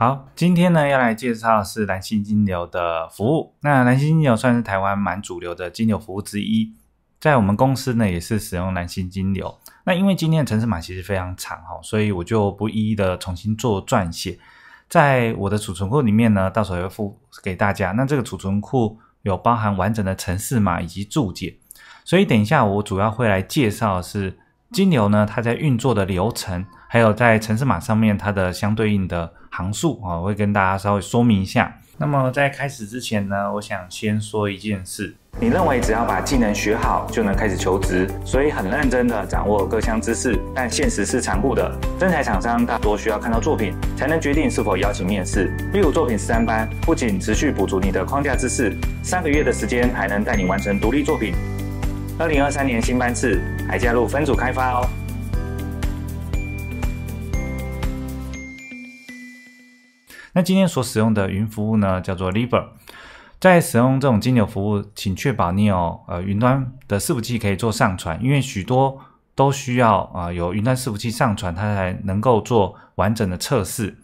好，今天呢要来介绍是蓝星金牛的服务。那蓝星金牛算是台湾蛮主流的金牛服务之一，在我们公司呢也是使用蓝星金牛。那因为今天的城市码其实非常长哈，所以我就不一一的重新做撰写，在我的储存库里面呢，到时候会附给大家。那这个储存库有包含完整的城市码以及注解，所以等一下我主要会来介绍是。金牛呢，它在运作的流程，还有在城市码上面它的相对应的行数啊，会跟大家稍微说明一下。那么在开始之前呢，我想先说一件事：你认为只要把技能学好就能开始求职，所以很认真的掌握各项知识。但现实是残酷的，真才厂商大多需要看到作品才能决定是否邀请面试。例如作品十三班，不仅持续补足你的框架知识，三个月的时间还能带你完成独立作品。二零二三年新班次还加入分组开发哦。那今天所使用的云服务呢，叫做 Liber。在使用这种金流服务，请确保你有呃云端的伺服器可以做上传，因为许多都需要啊有云端伺服器上传，它才能够做完整的测试。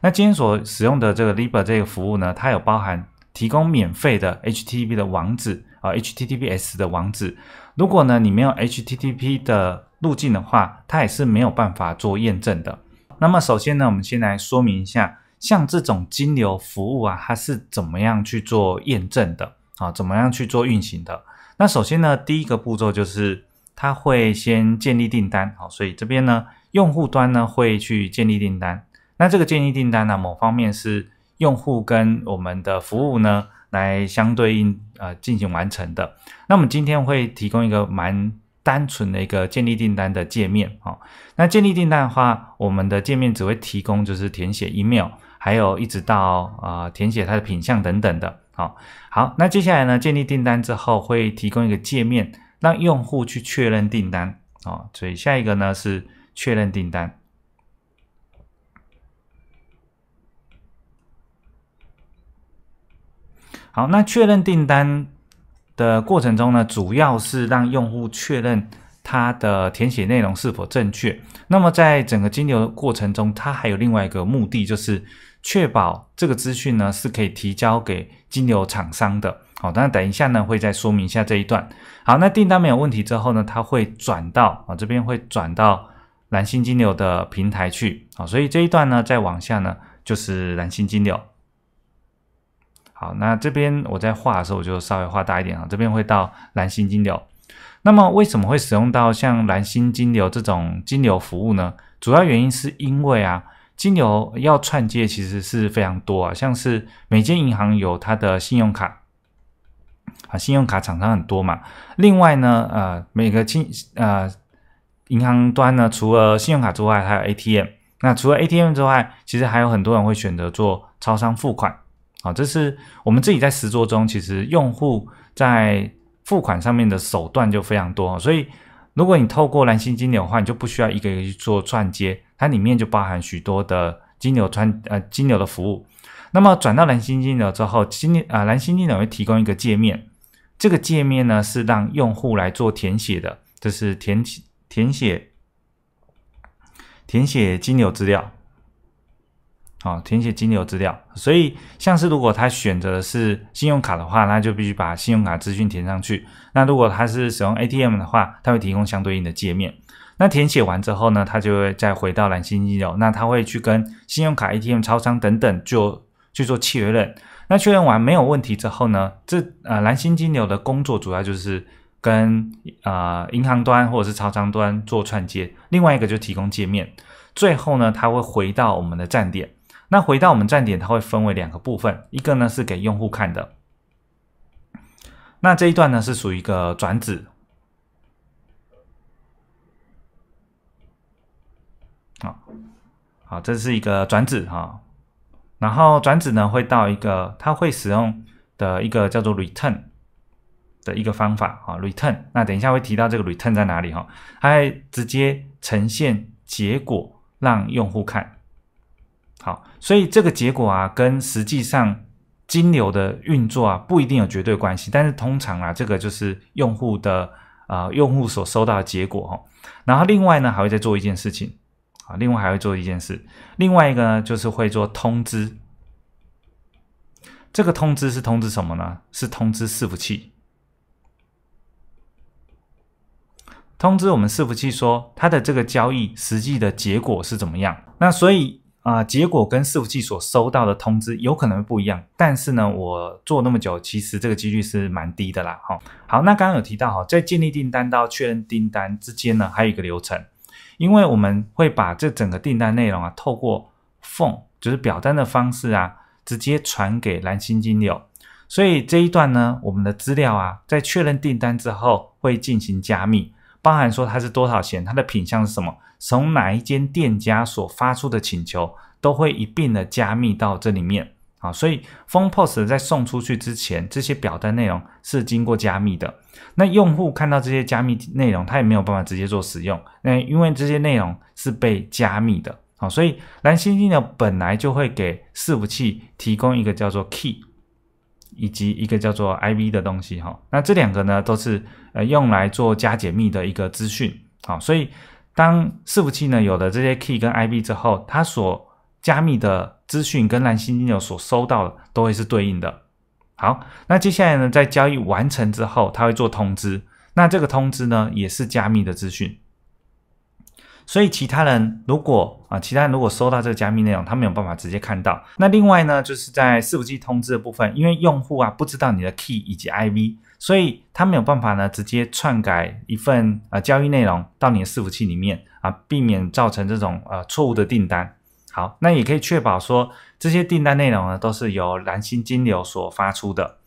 那今天所使用的这个 Liber 这个服务呢，它有包含提供免费的 HTTP 的网址啊，HTTPS 的网址。如果呢，你没有 HTTP 的路径的话，它也是没有办法做验证的。那么首先呢，我们先来说明一下，像这种金流服务啊，它是怎么样去做验证的啊？怎么样去做运行的？那首先呢，第一个步骤就是它会先建立订单，好，所以这边呢，用户端呢会去建立订单。那这个建立订单呢，某方面是用户跟我们的服务呢。来相对应呃进行完成的，那我们今天会提供一个蛮单纯的一个建立订单的界面哦。那建立订单的话，我们的界面只会提供就是填写 email，还有一直到啊填写它的品项等等的啊，好，那接下来呢建立订单之后会提供一个界面让用户去确认订单啊，所以下一个呢是确认订单。好，那确认订单的过程中呢，主要是让用户确认他的填写内容是否正确。那么在整个金流过程中，它还有另外一个目的，就是确保这个资讯呢是可以提交给金流厂商的。好，当然等一下呢会再说明一下这一段。好，那订单没有问题之后呢，它会转到啊这边会转到蓝星金流的平台去。好，所以这一段呢再往下呢就是蓝星金流。好，那这边我在画的时候，我就稍微画大一点啊。这边会到蓝星金流。那么为什么会使用到像蓝星金流这种金流服务呢？主要原因是因为啊，金流要串接其实是非常多啊，像是每间银行有它的信用卡啊，信用卡厂商很多嘛。另外呢，呃，每个金呃银行端呢，除了信用卡之外，还有 ATM。那除了 ATM 之外，其实还有很多人会选择做超商付款。好，这是我们自己在实作中，其实用户在付款上面的手段就非常多，所以如果你透过蓝星金牛的话，你就不需要一个一个去做串接，它里面就包含许多的金牛穿呃金牛的服务。那么转到蓝星金牛之后，金牛啊蓝星金牛会提供一个界面，这个界面呢是让用户来做填写的，这是填填写填写金牛资料。好，填写金流资料。所以，像是如果他选择的是信用卡的话，那就必须把信用卡资讯填上去。那如果他是使用 ATM 的话，他会提供相对应的界面。那填写完之后呢，他就会再回到蓝星金流，那他会去跟信用卡 ATM 超商等等做去做确认。那确认完没有问题之后呢，这呃蓝星金流的工作主要就是跟啊银行端或者是超商端做串接，另外一个就提供界面。最后呢，他会回到我们的站点。那回到我们站点，它会分为两个部分，一个呢是给用户看的。那这一段呢是属于一个转子。好好，这是一个转子哈。然后转子呢会到一个，它会使用的一个叫做 return 的一个方法啊，return。那等一下会提到这个 return 在哪里哈，它会直接呈现结果让用户看。好，所以这个结果啊，跟实际上金流的运作啊，不一定有绝对关系。但是通常啊，这个就是用户的啊，用户所收到的结果哈。然后另外呢，还会再做一件事情啊，另外还会做一件事。另外一个呢，就是会做通知。这个通知是通知什么呢？是通知伺服器，通知我们伺服器说，它的这个交易实际的结果是怎么样。那所以。啊，结果跟伺服器所收到的通知有可能会不一样，但是呢，我做那么久，其实这个几率是蛮低的啦。哈，好，那刚刚有提到哈，在建立订单到确认订单之间呢，还有一个流程，因为我们会把这整个订单内容啊，透过缝，o 就是表单的方式啊，直接传给蓝星金流，所以这一段呢，我们的资料啊，在确认订单之后会进行加密，包含说它是多少钱，它的品相是什么。从哪一间店家所发出的请求，都会一并的加密到这里面啊，所以 f o n p o s 在送出去之前，这些表单内容是经过加密的。那用户看到这些加密内容，他也没有办法直接做使用，那因为这些内容是被加密的啊，所以蓝星星的本来就会给伺服器提供一个叫做 key，以及一个叫做 iv 的东西哈，那这两个呢，都是呃用来做加解密的一个资讯啊，所以。当伺服器呢有了这些 key 跟 i b 之后，它所加密的资讯跟蓝星金牛所收到的都会是对应的。好，那接下来呢，在交易完成之后，它会做通知。那这个通知呢，也是加密的资讯。所以其他人如果啊，其他人如果收到这个加密内容，他没有办法直接看到。那另外呢，就是在伺服器通知的部分，因为用户啊不知道你的 key 以及 iv。所以它没有办法呢，直接篡改一份呃交易内容到你的伺服器里面啊，避免造成这种呃错误的订单。好，那也可以确保说这些订单内容呢都是由蓝星金流所发出的。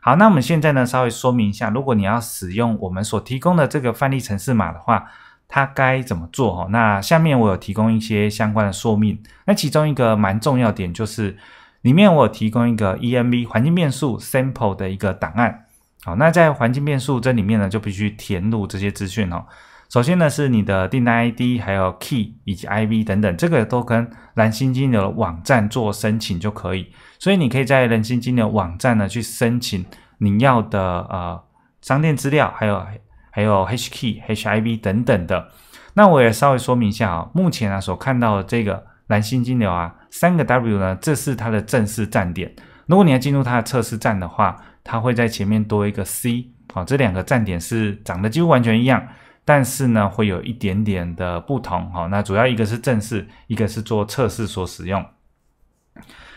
好，那我们现在呢稍微说明一下，如果你要使用我们所提供的这个范例程式码的话，它该怎么做哈？那下面我有提供一些相关的说明。那其中一个蛮重要点就是，里面我提供一个 EMV 环境变数 sample 的一个档案。好，那在环境变数这里面呢，就必须填入这些资讯哦。首先呢是你的订单 ID，还有 key 以及 IV 等等，这个都跟蓝星金流网站做申请就可以。所以你可以在蓝星金流网站呢去申请你要的呃商店资料，还有还有 HK、HIV 等等的。那我也稍微说明一下啊，目前啊所看到的这个蓝星金流啊，三个 W 呢，这是它的正式站点。如果你要进入它的测试站的话，它会在前面多一个 c 好，这两个站点是长得几乎完全一样，但是呢，会有一点点的不同哦。那主要一个是正式，一个是做测试所使用。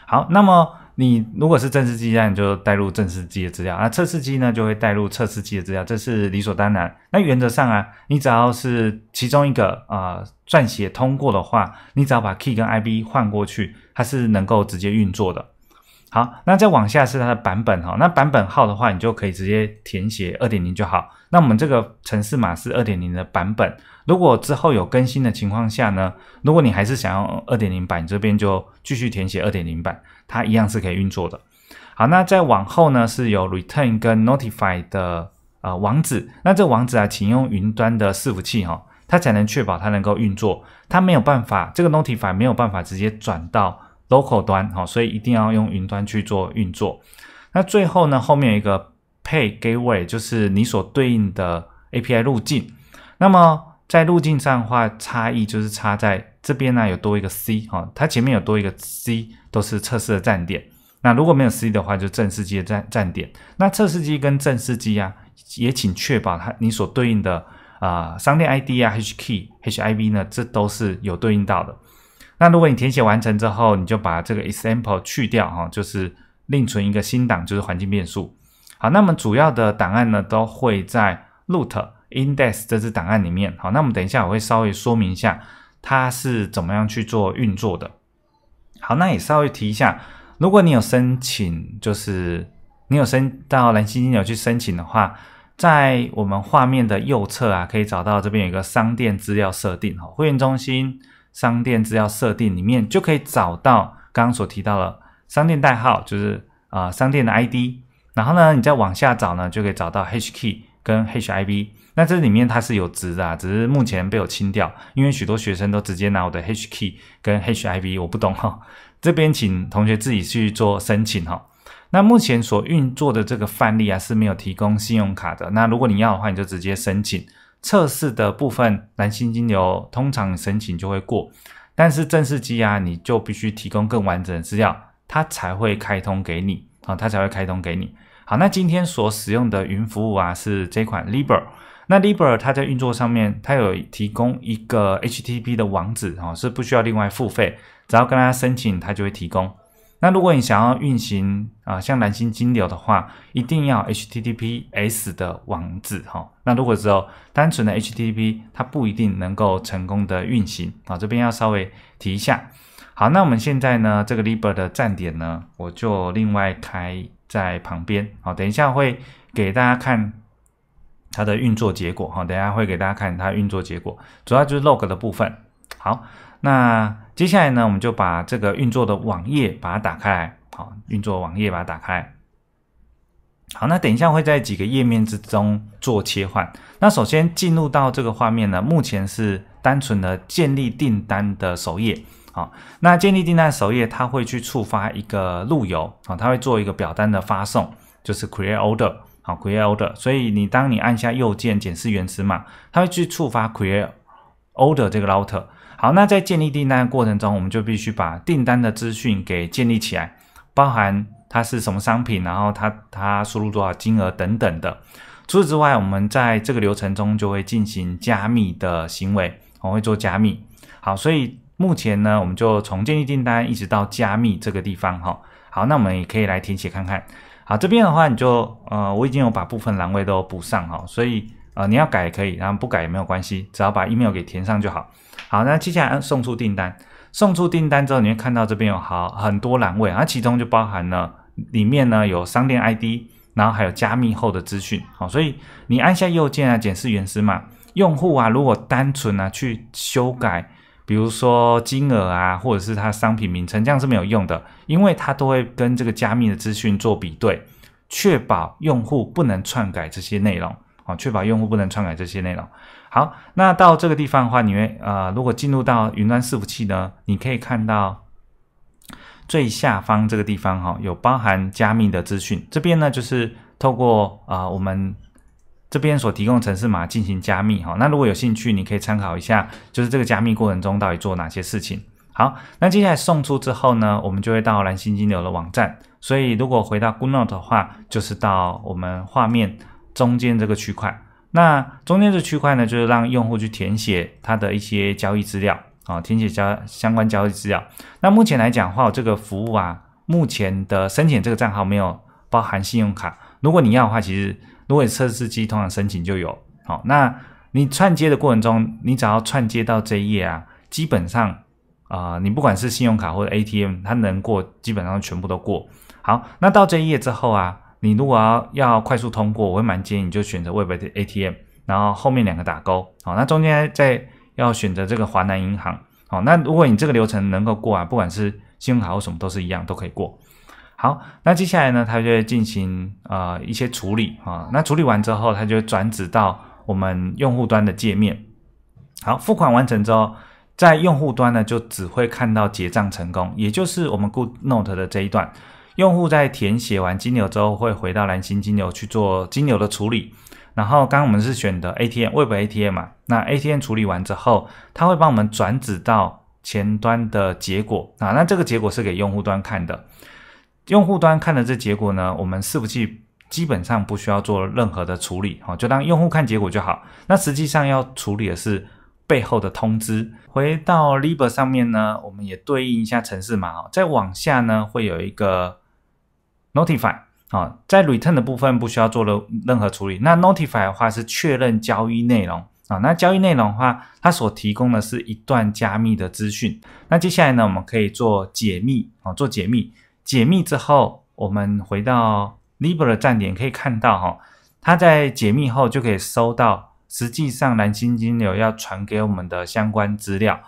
好，那么你如果是正式机那你就带入正式机的资料，那测试机呢，就会带入测试机的资料，这是理所当然。那原则上啊，你只要是其中一个啊撰写通过的话，你只要把 key 跟 ib 换过去，它是能够直接运作的。好，那再往下是它的版本哈。那版本号的话，你就可以直接填写二点零就好。那我们这个城市码是二点零的版本。如果之后有更新的情况下呢，如果你还是想要二点零版，这边就继续填写二点零版，它一样是可以运作的。好，那再往后呢，是有 return 跟 notify 的呃网址。那这网址啊，请用云端的伺服器哈，它才能确保它能够运作。它没有办法，这个 notify 没有办法直接转到。local 端哈，所以一定要用云端去做运作。那最后呢，后面有一个 pay gateway，就是你所对应的 API 路径。那么在路径上的话，差异就是差在这边呢有多一个 c 哈，它前面有多一个 c，都是测试的站点。那如果没有 c 的话，就正式机的站站点。那测试机跟正式机呀，也请确保它你所对应的啊商店 ID 啊 HK h i v 呢，这都是有对应到的。那如果你填写完成之后，你就把这个 example 去掉哈，就是另存一个新档，就是环境变数。好，那么主要的档案呢，都会在 root index 这支档案里面。好，那我们等一下我会稍微说明一下它是怎么样去做运作的。好，那也稍微提一下，如果你有申请，就是你有申到蓝心金牛去申请的话，在我们画面的右侧啊，可以找到这边有一个商店资料设定哦，会员中心。商店资料设定里面就可以找到刚刚所提到的商店代号，就是啊商店的 ID。然后呢，你再往下找呢，就可以找到 HK 跟 h i v 那这里面它是有值的，只是目前被我清掉，因为许多学生都直接拿我的 HK 跟 h i v 我不懂哈。这边请同学自己去做申请哈。那目前所运作的这个范例啊是没有提供信用卡的。那如果你要的话，你就直接申请。测试的部分，男性金牛通常申请就会过，但是正式羁押你就必须提供更完整的资料，它才会开通给你啊，它才会开通给你。好，那今天所使用的云服务啊，是这款 l i b r a 那 l i b r a 它在运作上面，它有提供一个 HTTP 的网址啊，是不需要另外付费，只要跟它申请，它就会提供。那如果你想要运行啊，像蓝星金流的话，一定要 HTTPS 的网址哈。那如果只有单纯的 HTTP，它不一定能够成功的运行啊。这边要稍微提一下。好，那我们现在呢，这个 liber 的站点呢，我就另外开在旁边。好，等一下会给大家看它的运作结果哈。等一下会给大家看它运作结果，主要就是 log 的部分。好。那接下来呢，我们就把这个运作的网页把它打开来，好，运作网页把它打开，好，那等一下会在几个页面之中做切换。那首先进入到这个画面呢，目前是单纯的建立订单的首页，好，那建立订单首页它会去触发一个路由，啊，它会做一个表单的发送，就是 create order，好，create order，所以你当你按下右键检视原始码，它会去触发 create order 这个 router。好，那在建立订单的过程中，我们就必须把订单的资讯给建立起来，包含它是什么商品，然后它它输入多少金额等等的。除此之外，我们在这个流程中就会进行加密的行为，我会做加密。好，所以目前呢，我们就从建立订单一直到加密这个地方，哈。好，那我们也可以来填写看看。好，这边的话你就呃，我已经有把部分栏位都补上哈，所以。啊，你要改也可以，然后不改也没有关系，只要把 email 给填上就好。好，那接下来送出订单，送出订单之后，你会看到这边有好很多栏位，啊，其中就包含了里面呢有商店 ID，然后还有加密后的资讯。好，所以你按下右键啊，检视原始码。用户啊，如果单纯啊去修改，比如说金额啊，或者是他商品名称，这样是没有用的，因为他都会跟这个加密的资讯做比对，确保用户不能篡改这些内容。好，确保用户不能篡改这些内容。好，那到这个地方的话，你会呃，如果进入到云端伺服器呢，你可以看到最下方这个地方哈，有包含加密的资讯。这边呢，就是透过啊，我们这边所提供程式码进行加密哈。那如果有兴趣，你可以参考一下，就是这个加密过程中到底做哪些事情。好，那接下来送出之后呢，我们就会到蓝星金流的网站。所以，如果回到 GoodNote 的话，就是到我们画面。中间这个区块，那中间这区块呢，就是让用户去填写他的一些交易资料啊，填写交相关交易资料。那目前来讲的话，这个服务啊，目前的申请这个账号没有包含信用卡。如果你要的话，其实如果你测试机，通常申请就有。好，那你串接的过程中，你只要串接到这一页啊，基本上啊，你不管是信用卡或者 ATM，它能过基本上全部都过。好，那到这一页之后啊。你如果要要快速通过，我会蛮建议你就选择 Web ATM，然后后面两个打勾，好，那中间再要选择这个华南银行，好，那如果你这个流程能够过啊，不管是信用卡或什么都是一样都可以过，好，那接下来呢，它就会进行呃一些处理啊，那处理完之后，它就转指到我们用户端的界面，好，付款完成之后，在用户端呢就只会看到结账成功，也就是我们 Good Note 的这一段。用户在填写完金流之后，会回到蓝星金流去做金流的处理。然后刚刚我们是选的 ATM w e b ATM 嘛？那 ATM 处理完之后，它会帮我们转指到前端的结果啊。那这个结果是给用户端看的。用户端看的这结果呢，我们服器基本上不需要做任何的处理哦，就当用户看结果就好。那实际上要处理的是背后的通知。回到 l i b r 上面呢，我们也对应一下城市码哦。再往下呢，会有一个。notify 啊，在 return 的部分不需要做了任何处理。那 notify 的话是确认交易内容啊。那交易内容的话，它所提供的是一段加密的资讯。那接下来呢，我们可以做解密啊，做解密。解密之后，我们回到 liber 的站点可以看到哈，它在解密后就可以收到，实际上蓝星金流要传给我们的相关资料，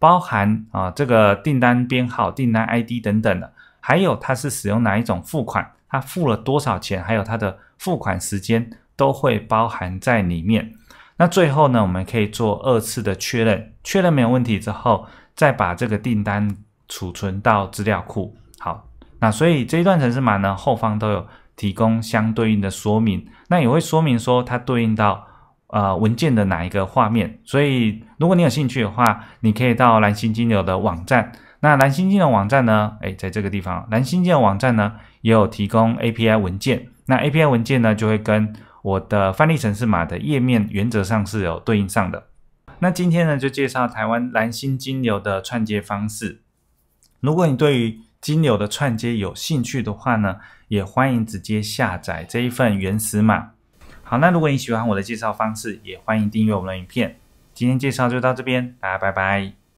包含啊这个订单编号、订单 ID 等等的。还有它是使用哪一种付款，它付了多少钱，还有它的付款时间都会包含在里面。那最后呢，我们可以做二次的确认，确认没有问题之后，再把这个订单储存到资料库。好，那所以这一段程式码呢，后方都有提供相对应的说明，那也会说明说它对应到呃文件的哪一个画面。所以如果你有兴趣的话，你可以到蓝星金流的网站。那蓝星金的网站呢？哎，在这个地方，蓝星金的网站呢也有提供 API 文件。那 API 文件呢就会跟我的范例程式码的页面原则上是有对应上的。那今天呢就介绍台湾蓝星金流的串接方式。如果你对于金流的串接有兴趣的话呢，也欢迎直接下载这一份原始码。好，那如果你喜欢我的介绍方式，也欢迎订阅我们的影片。今天介绍就到这边，大家拜拜。